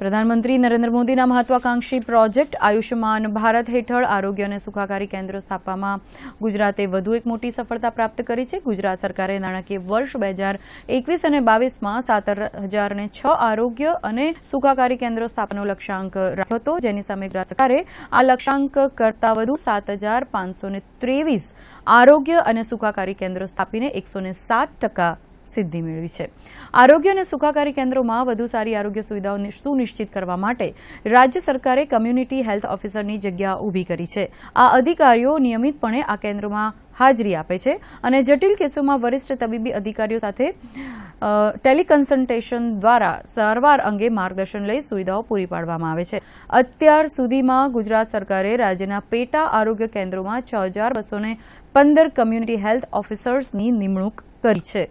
પ્રધાનમંત્રી નરેન્દ્ર મોદીના મહત્વાકાંક્ષી પ્રોજેક્ટ આયુષ્યમાન ભારત હેઠળ આરોગ્ય અને સુખાકારી કેન્દ્રો સ્થાપવામાં ગુજરાતે વધુ એક મોટી સફળતા પ્રાપ્ત કરી છે ગુજરાત સરકારે નાણાકીય વર્ષ બે હજાર એકવીસ અને બાવીસમાં સાત હજારને છ આરોગ્ય અને સુખાકારી કેન્દ્રો સ્થાપવાનો લક્ષ્યાંક રાખ્યો હતો જેની સામે ગુજરાત સરકારે આ લક્ષ્યાંક કરતાં વધુ સાત હજાર પાંચસો ત્રેવીસ આરોગ્ય અને સુખાકારી કેન્દ્ર સ્થાપીને એકસો સાત ટકા સિદ્ધિ મેળવી છે આરોગ્ય અને સુખાકારી કેન્દ્રોમાં વધુ સારી આરોગ્ય સુવિધાઓ સુનિશ્ચિત કરવા માટે રાજ્ય સરકારે કમ્યુનિટી હેલ્થ ઓફિસરની જગ્યા ઊભી કરી છે આ અધિકારીઓ નિયમિતપણે આ કેન્દ્રોમાં હાજરી આપે છે અને જટિલ કેસોમાં વરિષ્ઠ તબીબી અધિકારીઓ સાથે ટેલિકન્સલ્ટેશન દ્વારા સારવાર અંગે માર્ગદર્શન લઈ સુવિધાઓ પૂરી પાડવામાં આવે છે અત્યાર સુધીમાં ગુજરાત સરકારે રાજ્યના પેટા આરોગ્ય કેન્દ્રોમાં છ હજાર બસો પંદર કમ્યુનિટી હેલ્થ ઓફિસર્સની નિમણૂક કરી છે